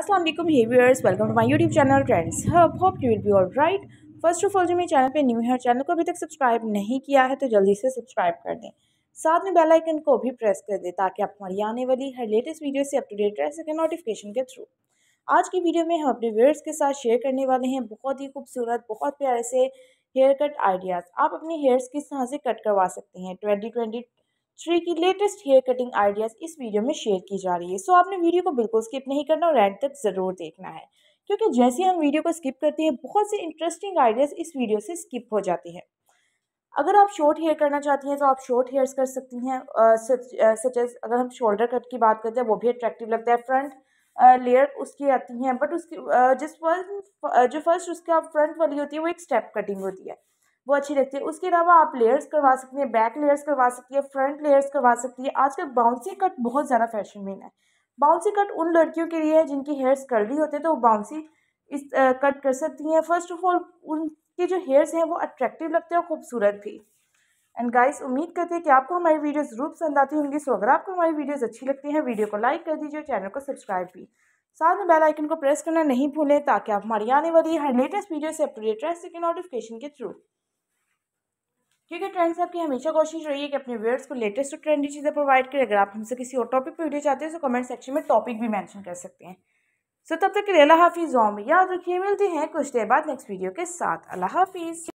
Aslam hey viewers welcome to my YouTube channel friends हब hope you will be all right first of all जो मेरे channel पे new है और चैनल को अभी तक सब्सक्राइब नहीं किया है तो जल्दी से सब्सक्राइब कर दें साथ में बेल आइकन को भी प्रेस कर दें ताकि आप हमारी आने वाली हर लेटेस्ट वीडियो से अप रह सकें नोटिफिकेशन के थ्रू आज की वीडियो में हम अपने व्यूअर्स के साथ शेयर करने वाले हैं बहुत ही खूबसूरत बहुत प्यारे से हेयर कट आइडियाज़ आप अपने हेयर्स किस तरह से कट करवा सकते हैं ट्वेंटी ट्वेंटी श्री की लेटेस्ट हेयर कटिंग आइडियाज़ इस वीडियो में शेयर की जा रही है सो आपने वीडियो को बिल्कुल स्किप नहीं करना और एंड तक ज़रूर देखना है क्योंकि जैसे हम वीडियो को स्किप करते हैं बहुत से इंटरेस्टिंग आइडियाज़ इस वीडियो से स्किप हो जाते हैं अगर आप शॉर्ट हेयर करना चाहती हैं तो आप शॉर्ट हेयर्स कर सकती हैं सच एज अगर हम शोल्डर कट की बात करते हैं वो भी अट्रैक्टिव लगता है फ्रंट लेयर uh, उसकी आती हैं बट उसकी जिस फर्स्ट जो फर्स्ट उसका फ्रंट वाली होती है वो एक स्टेप कटिंग होती है वो अच्छी लगती है उसके अलावा आप लेयर्स करवा सकती हैं बैक लेयर्स करवा सकती है फ्रंट लेयर्स करवा सकती है आजकल बाउंसी कट बहुत ज़्यादा फैशन में है बाउंसी कट उन लड़कियों के लिए है जिनकी हेयर्स कर्ली होते हैं तो वो बाउंसी इस आ, कट कर सकती हैं फर्स्ट ऑफ ऑल उनके जो हेयर्स हैं वो अट्रैक्टिव लगते हैं और खूबसूरत भी एंड गाइस उम्मीद करते हैं कि आपको हमारी वीडियो ज़रूर पसंद आती होंगी सो अगर आपको हमारी वीडियोज़ अच्छी लगती हैं वीडियो को लाइक कर दीजिए चैनल को सब्सक्राइब भी साथ में बेल आइकन को प्रेस करना नहीं भूलें ताकि आप हमारी आने वाली हर लेटेस्ट वीडियो से अपडेट रह सकें नोटिफिकेशन के थ्रू ठीक है ट्रेंड्स आपकी हमेशा कोशिश रही है कि अपने व्यूअर्स को लेटेस्ट और ट्रेंडी चीज़ें प्रोवाइड करें अगर आप हमसे किसी और टॉपिक पर वीडियो चाहते हैं तो कमेंट सेक्शन में टॉपिक भी मैंशन कर सकते हैं सो तब तक के लिए हाफिज़ ओम याद रखिए मिलते हैं कुछ देर बाद नेक्स्ट वीडियो के साथ अल्लाह हाफिज़